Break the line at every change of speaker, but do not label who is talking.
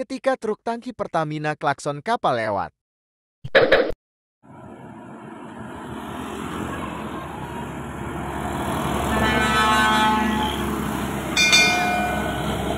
ketika truk tangki Pertamina klakson kapal lewat.